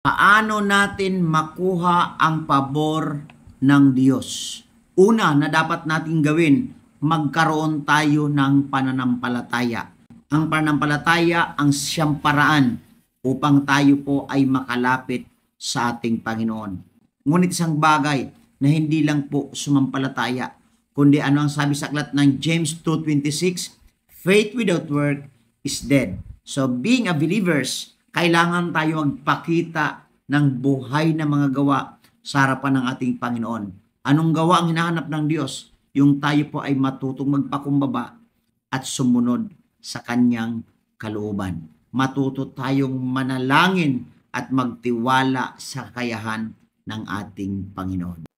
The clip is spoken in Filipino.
Paano natin makuha ang pabor ng Diyos? Una na dapat natin gawin, magkaroon tayo ng pananampalataya. Ang pananampalataya ang siyang paraan upang tayo po ay makalapit sa ating Panginoon. Ngunit isang bagay na hindi lang po sumampalataya, kundi ano ang sabi sa aklat ng James 2.26, Faith without work is dead. So being a believers, kailangan tayo magpakita ng buhay na mga gawa sa harapan ng ating Panginoon. Anong gawa ang hinahanap ng Diyos? Yung tayo po ay matutong magpakumbaba at sumunod sa kanyang kalooban. Matuto tayong manalangin at magtiwala sa kayahan ng ating Panginoon.